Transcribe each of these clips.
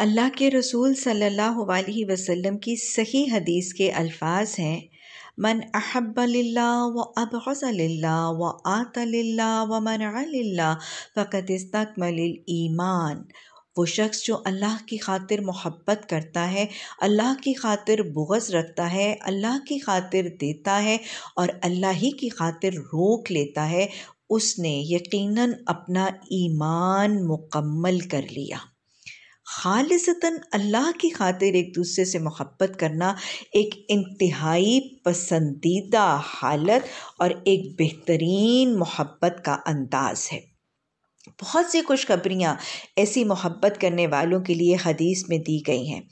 अल्लाह के रसूल सल्लल्लाहु अलैहि वसल्लम की सही हदीस के अल्फाज हैं मन अहब्बल्ला व अबज़ल्ला व आतल्ला व मनल्ला फ़कत इस्तकमल ईमान वो शख्स जो अल्लाह की खातिर मोहब्बत करता है अल्लाह की खातिर बुगज़ रखता है अल्लाह की खातिर देता है और अल्लाह ही की खातिर रोक लेता है उसने यकीनन अपना ईमान मुकम्मल कर लिया खालसता अल्लाह की खातिर एक दूसरे से मोहब्बत करना एक इंतहाई पसंदीदा हालत और एक बेहतरीन मोहब्बत का अंदाज़ है बहुत सी खुशखबरियाँ ऐसी मोहब्बत करने वालों के लिए हदीस में दी गई हैं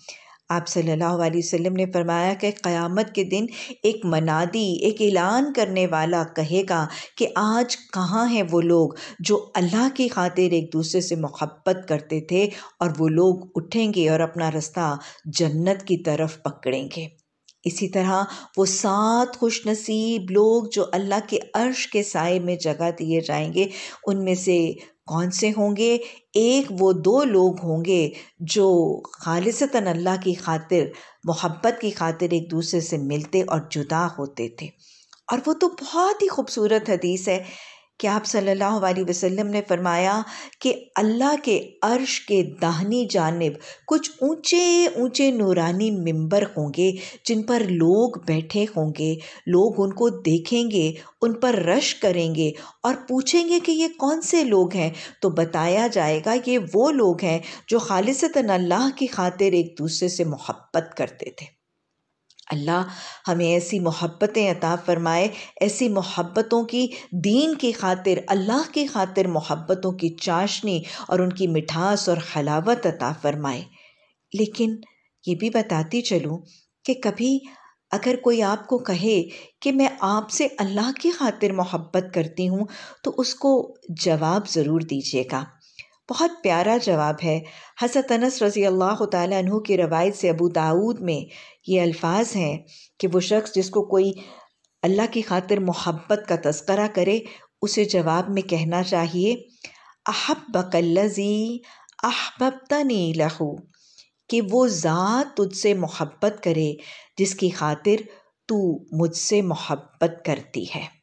आप सल्लल्लाहु अलैहि वसल्लम ने फरमाया कि क़यामत के दिन एक मनादी एक ऐलान करने वाला कहेगा कि आज कहाँ हैं वो लोग जो अल्लाह की खातिर एक दूसरे से मोहब्बत करते थे और वो लोग उठेंगे और अपना रास्ता जन्नत की तरफ पकड़ेंगे इसी तरह वो सात खुश नसीब लोग जो अल्लाह के अर्श के साय में जगह दिए जाएंगे उनमें से कौन से होंगे एक वो दो लोग होंगे जो खालिसता अल्लाह की खातिर मोहब्बत की खातिर एक दूसरे से मिलते और जुदा होते थे और वो तो बहुत ही खूबसूरत हदीस है कि आप सल्लल्लाहु अलैहि वसल्लम ने फरमाया कि अल्लाह के अर्श के दाहनी जानब कुछ ऊंचे ऊंचे नूरानी मिंबर होंगे जिन पर लोग बैठे होंगे लोग उनको देखेंगे उन पर रश करेंगे और पूछेंगे कि ये कौन से लोग हैं तो बताया जाएगा ये वो लोग हैं जो खालिशता अल्लाह की खातिर एक दूसरे से मोहब्बत करते थे अल्लाह हमें ऐसी मोहब्बतें अता फ़रमाए ऐसी मोहब्बतों की दीन की खातिर अल्लाह की खातिर मोहब्बतों की चाशनी और उनकी मिठास और खलावत अता फ़रमाए लेकिन ये भी बताती चलूँ कि कभी अगर कोई आपको कहे कि मैं आपसे अल्लाह की खातिर मोहब्बत करती हूँ तो उसको जवाब ज़रूर दीजिएगा बहुत प्यारा जवाब है हसत अनस रज़ी अल्लाह तु की रवायत से अबू दाऊद में ये अल्फाज हैं कि वो शख्स जिसको कोई अल्लाह की खातिर मोहब्बत का तस्करा करे उसे जवाब में कहना चाहिए अहब कल्लजी अहबतनी लहू कि वो ज़ात तुझसे मोहब्बत करे जिसकी खातिर तू मुझसे मोहब्बत करती है